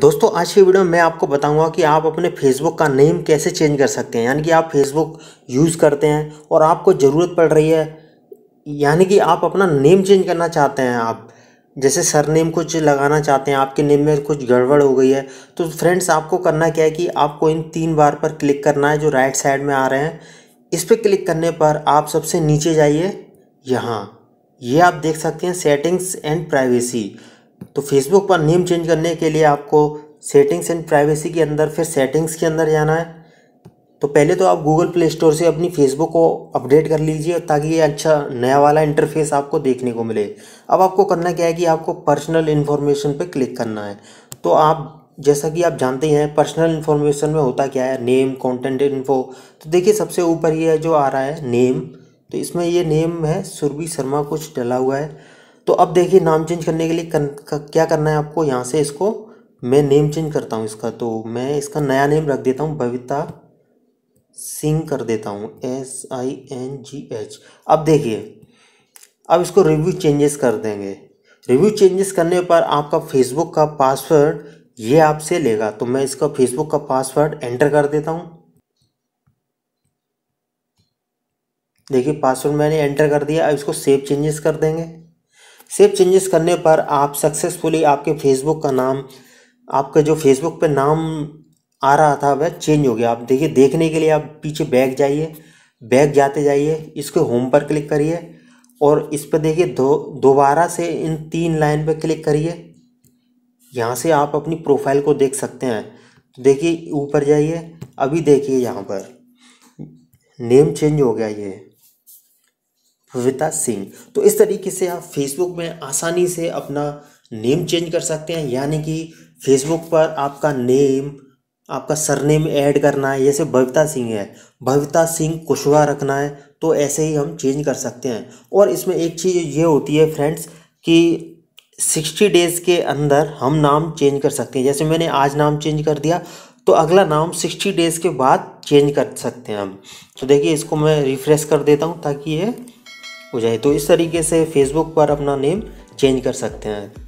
दोस्तों आज की वीडियो में मैं आपको बताऊंगा कि आप अपने फेसबुक का नेम कैसे चेंज कर सकते हैं यानी कि आप फेसबुक यूज़ करते हैं और आपको ज़रूरत पड़ रही है यानी कि आप अपना नेम चेंज करना चाहते हैं आप जैसे सर नेम कुछ लगाना चाहते हैं आपके नेम में कुछ गड़बड़ हो गई है तो फ्रेंड्स आपको करना क्या है कि आपको इन तीन बार पर क्लिक करना है जो राइट साइड में आ रहे हैं इस पर क्लिक करने पर आप सबसे नीचे जाइए यहाँ ये आप देख सकते हैं सेटिंग्स एंड प्राइवेसी तो फेसबुक पर नेम चेंज करने के लिए आपको सेटिंग्स एंड प्राइवेसी के अंदर फिर सेटिंग्स के अंदर जाना है तो पहले तो आप गूगल प्ले स्टोर से अपनी फेसबुक को अपडेट कर लीजिए ताकि ये अच्छा नया वाला इंटरफेस आपको देखने को मिले अब आपको करना क्या है कि आपको पर्सनल इन्फॉर्मेशन पर क्लिक करना है तो आप जैसा कि आप जानते हैं पर्सनल इन्फॉर्मेशन में होता क्या है नेम कॉन्टेंट इन्फो तो देखिए सबसे ऊपर ये जो आ रहा है नेम तो इसमें ये नेम है सुरभि शर्मा कुछ डला हुआ है तो अब देखिए नाम चेंज करने के लिए कर, क्या करना है आपको यहाँ से इसको मैं नेम चेंज करता हूँ इसका तो मैं इसका नया नेम रख देता हूँ बबीता सिंह कर देता हूँ S I N G H अब देखिए अब इसको रिव्यू चेंजेस कर देंगे रिव्यू चेंजेस करने पर आपका फेसबुक का पासवर्ड ये आपसे लेगा तो मैं इसका फेसबुक का पासवर्ड एंटर कर देता हूँ देखिए पासवर्ड मैंने एंटर कर दिया अब इसको सेव चेंजेस कर देंगे सेफ चेंजेस करने पर आप सक्सेसफुली आपके फेसबुक का नाम आपका जो फेसबुक पे नाम आ रहा था वह चेंज हो गया आप देखिए देखने के लिए आप पीछे बैग जाइए बैग जाते जाइए इसके होम पर क्लिक करिए और इस पर देखिए दो दोबारा से इन तीन लाइन पर क्लिक करिए यहाँ से आप अपनी प्रोफाइल को देख सकते हैं तो देखिए ऊपर जाइए अभी देखिए यहाँ पर नेम चेंज हो गया ये विता सिंह तो इस तरीके से आप फेसबुक में आसानी से अपना नेम चेंज कर सकते हैं यानी कि फेसबुक पर आपका नेम आपका सरनेम ऐड करना है जैसे भविता सिंह है भविता सिंह कुशवा रखना है तो ऐसे ही हम चेंज कर सकते हैं और इसमें एक चीज़ ये होती है फ्रेंड्स कि सिक्सटी डेज़ के अंदर हम नाम चेंज कर सकते हैं जैसे मैंने आज नाम चेंज कर दिया तो अगला नाम सिक्सटी डेज़ के बाद चेंज कर सकते हैं हम तो देखिए इसको मैं रिफ़्रेश कर देता हूँ ताकि ये हो जाए तो इस तरीके से फेसबुक पर अपना नेम चेंज कर सकते हैं